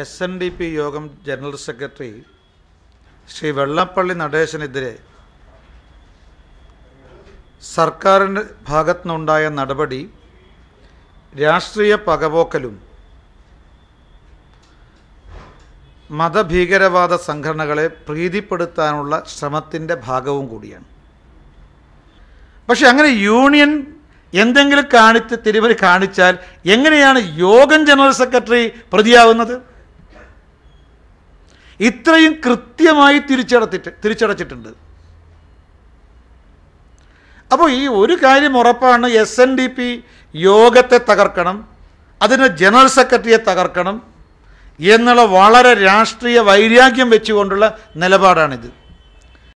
S N D P യോഗം general secretary Shri Vellappally നടേശനെതിരെ സർക്കാരിൻ്റെ ഭാഗത്തുനിന്നുണ്ടായ നടപടി രാഷ്ട്രീയ പകപോക്കലും മതഭീകരവാദ സംഘടനകളെ പ്രീതിപ്പെടുത്താനുള്ള ശ്രമത്തിൻ്റെ ഭാഗവും കൂടിയാണ് പക്ഷെ അങ്ങനെ യൂണിയൻ എന്തെങ്കിലും കാണിച്ച് തിരുവരി കാണിച്ചാൽ എങ്ങനെയാണ് യോഗം ജനറൽ സെക്രട്ടറി പ്രതിയാവുന്നത് ഇത്രയും കൃത്യമായി തിരിച്ചടത്തിട്ട് തിരിച്ചടച്ചിട്ടുണ്ട് അപ്പോൾ ഈ ഒരു കാര്യം ഉറപ്പാണ് എസ് എൻ ഡി പി യോഗത്തെ തകർക്കണം അതിന് ജനറൽ സെക്രട്ടറിയെ തകർക്കണം എന്നുള്ള വളരെ രാഷ്ട്രീയ വൈരാഗ്യം വെച്ചുകൊണ്ടുള്ള നിലപാടാണിത്